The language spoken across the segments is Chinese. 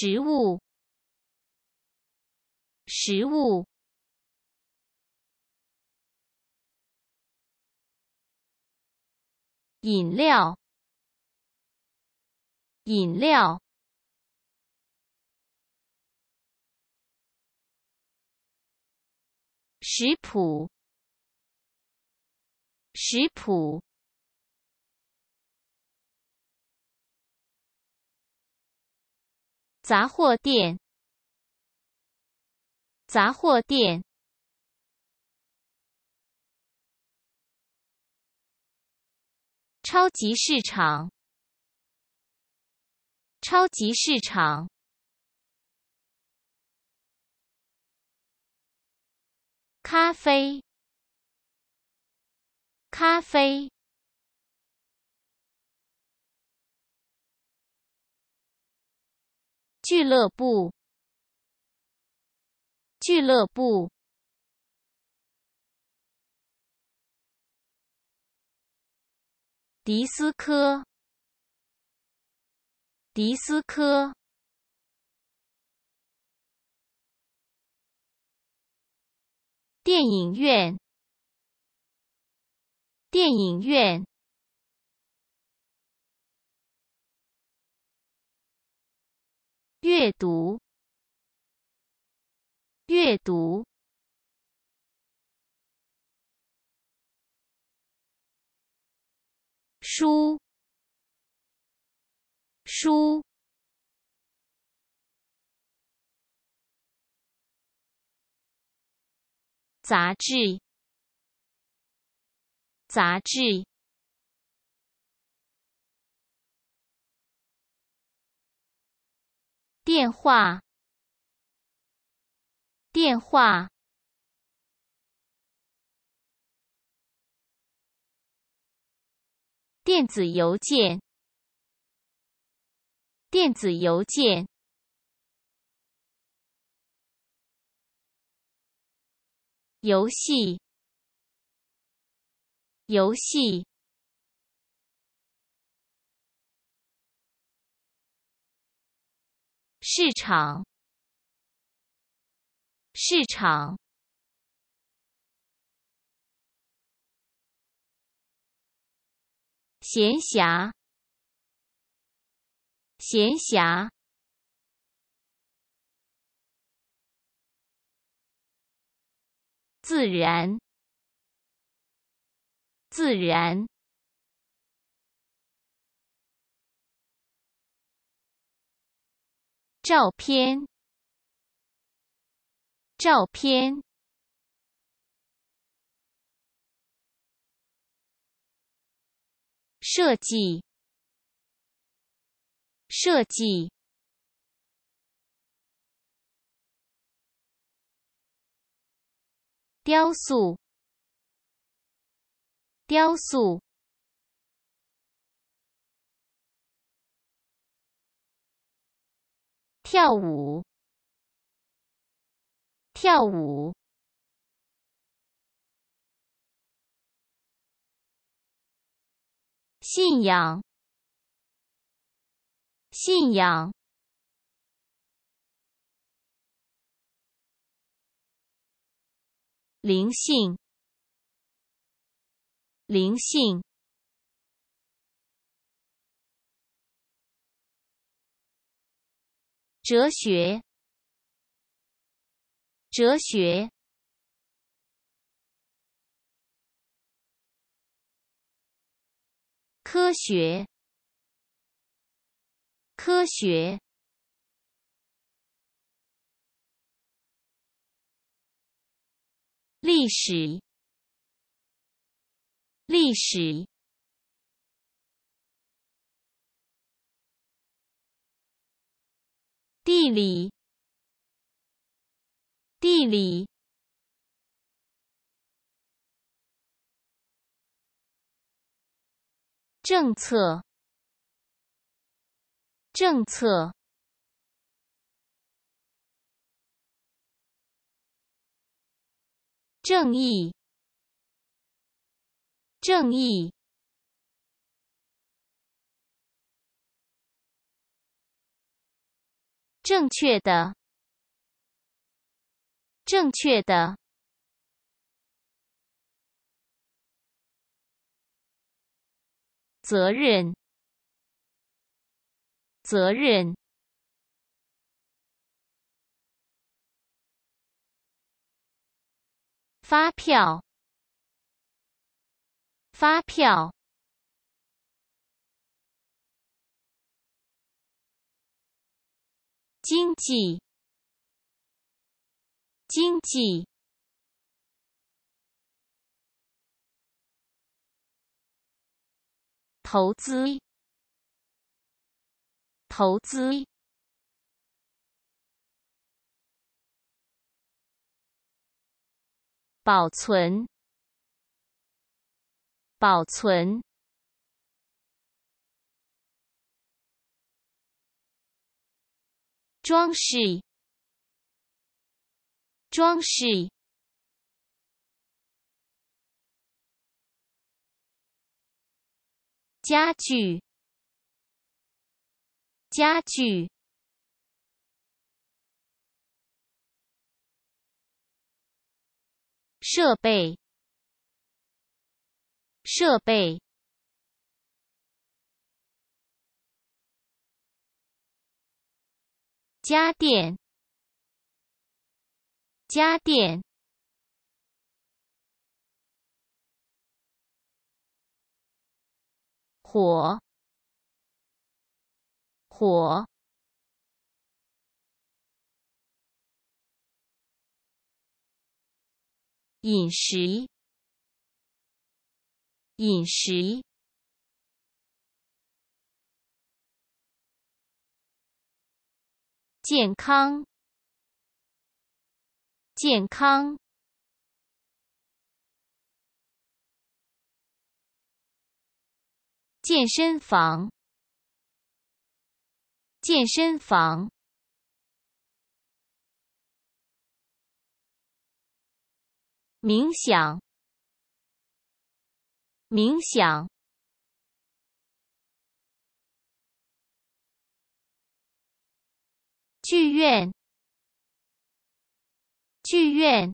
食物，食物，饮料，饮料，食谱，食谱。杂货店，杂货店，超级市场，超级市场，咖啡，咖啡。俱乐部，俱乐部，迪斯科，迪斯科，电影院，电影院。阅读，阅读书，书杂志，杂志。电话，电话，电子邮件，电子邮件，游戏，游戏。市场，市场，闲暇，闲暇，自然，自然。照片，照片，设计，设计，雕塑，雕塑。跳舞，跳舞，信仰，信仰，灵性，灵性。哲学，哲学，科学，科学，历史，历史。地理，地理，政策，政策，正义，正义。正确的，正确的责任，责任发票，发票。经济，经济，投资，投资，保存，保存。装饰，装饰，家具，家具，设备，设备。家电，家电，火，火，饮食，饮食。健康，健康，健身房，健身房，冥想，冥想。剧院，剧院，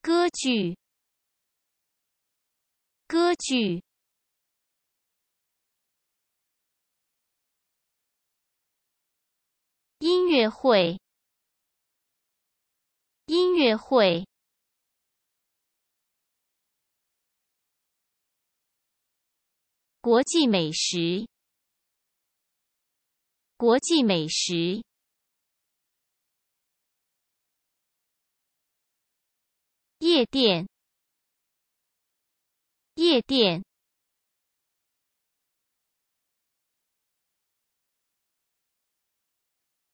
歌剧，歌剧，音乐会，音乐会。国际美食，国际美食，夜店，夜店。